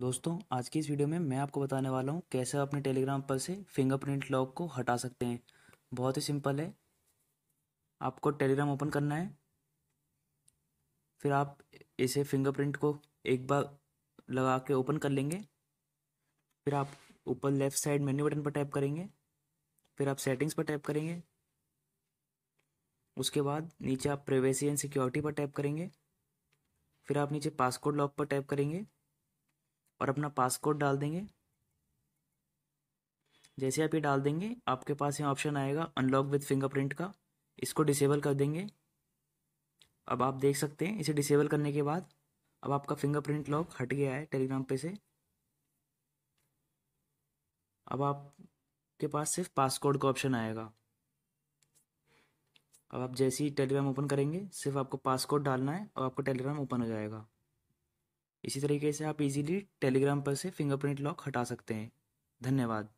दोस्तों आज की इस वीडियो में मैं आपको बताने वाला हूँ कैसे आप अपने टेलीग्राम पर से फिंगरप्रिंट लॉक को हटा सकते हैं बहुत ही सिंपल है आपको टेलीग्राम ओपन करना है फिर आप इसे फिंगरप्रिंट को एक बार लगा के ओपन कर लेंगे फिर आप ऊपर लेफ्ट साइड मेन्यू बटन पर टैप करेंगे फिर आप सेटिंग्स पर टैप करेंगे उसके बाद नीचे आप प्राइवेसी एंड सिक्योरिटी पर टैप करेंगे फिर आप नीचे पासकोड लॉक पर टैप करेंगे और अपना पासकोड डाल देंगे जैसे आप ये डाल देंगे आपके पास यहाँ ऑप्शन आएगा अनलॉक विथ फिंगरप्रिंट का इसको डिसेबल कर देंगे अब आप देख सकते हैं इसे डिसेबल करने के बाद अब आपका फिंगरप्रिंट लॉक हट गया है टेलीग्राम पे से अब आपके पास सिर्फ पासकोड का ऑप्शन आएगा अब आप जैसे ही टेलीग्राम ओपन करेंगे सिर्फ आपको पासकोड डालना है और आपका टेलीग्राम ओपन हो जाएगा इसी तरीके से आप इजीली टेलीग्राम पर से फिंगरप्रिंट लॉक हटा सकते हैं धन्यवाद